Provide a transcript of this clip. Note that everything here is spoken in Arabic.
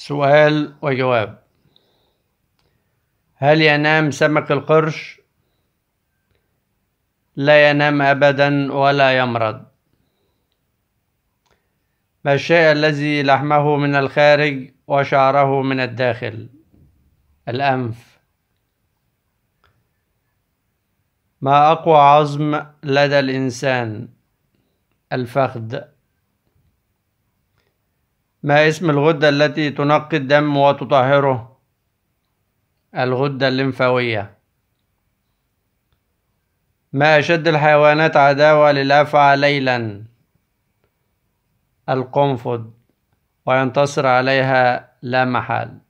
سؤال وجواب هل ينام سمك القرش لا ينام ابدا ولا يمرض ما الشيء الذي لحمه من الخارج وشعره من الداخل الانف ما اقوى عظم لدى الانسان الفخذ ما اسم الغدة التي تنقي الدم وتطهره الغدة الليمفاوية ما أشد الحيوانات عداوة للأفعى ليلا القنفذ وينتصر عليها لا محال